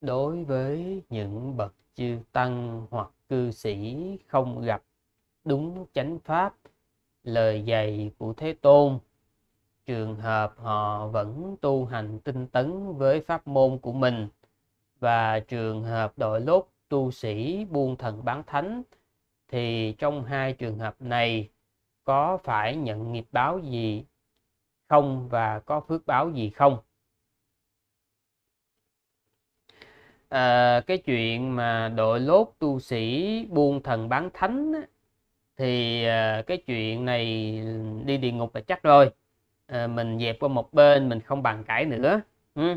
đối với những bậc chư tăng hoặc cư sĩ không gặp đúng chánh pháp lời dạy của thế tôn trường hợp họ vẫn tu hành tinh tấn với pháp môn của mình và trường hợp đội lốt tu sĩ buông thần bán thánh thì trong hai trường hợp này có phải nhận nghiệp báo gì không và có phước báo gì không à, cái chuyện mà đội lốt tu sĩ buôn thần bán thánh á, thì à, cái chuyện này đi địa ngục là chắc rồi à, mình dẹp qua một bên mình không bàn cãi nữa ừ.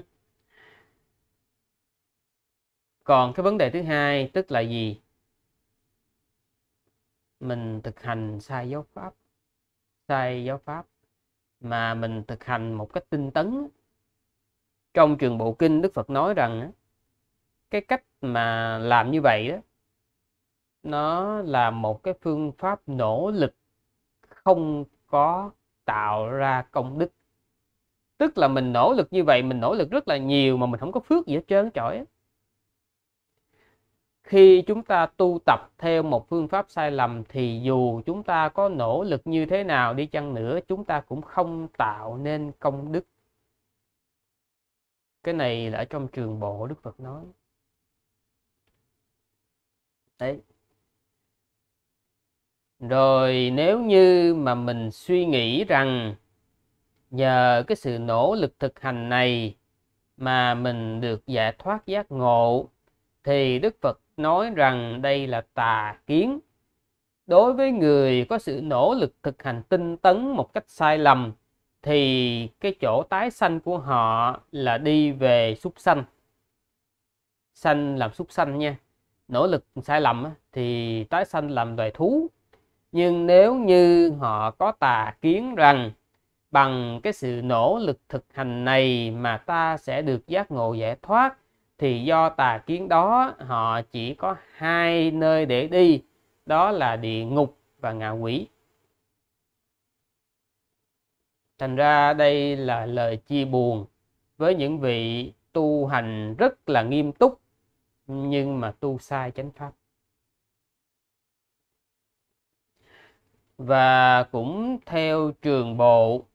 còn cái vấn đề thứ hai tức là gì mình thực hành sai giáo pháp sai giáo pháp mà mình thực hành một cách tinh tấn trong trường bộ kinh đức phật nói rằng cái cách mà làm như vậy đó nó là một cái phương pháp nỗ lực không có tạo ra công đức tức là mình nỗ lực như vậy mình nỗ lực rất là nhiều mà mình không có phước gì hết trơn trọi khi chúng ta tu tập theo một phương pháp sai lầm thì dù chúng ta có nỗ lực như thế nào đi chăng nữa chúng ta cũng không tạo nên công đức cái này là ở trong trường bộ đức phật nói đấy rồi nếu như mà mình suy nghĩ rằng nhờ cái sự nỗ lực thực hành này mà mình được giải thoát giác ngộ thì đức phật nói rằng đây là tà kiến đối với người có sự nỗ lực thực hành tinh tấn một cách sai lầm thì cái chỗ tái sanh của họ là đi về súc sanh sanh làm súc sanh nha nỗ lực sai lầm thì tái sanh làm loài thú nhưng nếu như họ có tà kiến rằng bằng cái sự nỗ lực thực hành này mà ta sẽ được giác ngộ giải thoát thì do tà kiến đó họ chỉ có hai nơi để đi đó là địa ngục và ngạ quỷ thành ra đây là lời chia buồn với những vị tu hành rất là nghiêm túc nhưng mà tu sai chánh pháp và cũng theo trường bộ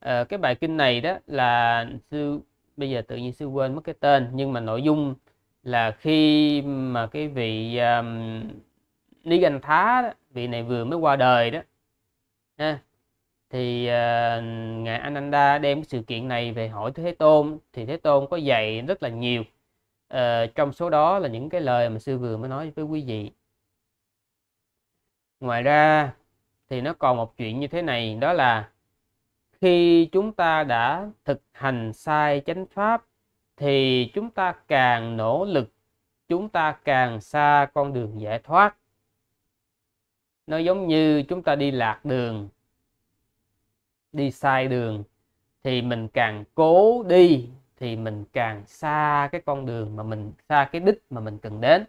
à, cái bài kinh này đó là sư bây giờ tự nhiên sư quên mất cái tên nhưng mà nội dung là khi mà cái vị um, Ni Ganh Thá đó, vị này vừa mới qua đời đó ha, thì uh, ngài Ananda đem cái sự kiện này về hỏi Thế Tôn thì Thế Tôn có dạy rất là nhiều uh, trong số đó là những cái lời mà sư vừa mới nói với quý vị ngoài ra thì nó còn một chuyện như thế này đó là khi chúng ta đã thực hành sai chánh pháp thì chúng ta càng nỗ lực chúng ta càng xa con đường giải thoát nó giống như chúng ta đi lạc đường đi sai đường thì mình càng cố đi thì mình càng xa cái con đường mà mình xa cái đích mà mình cần đến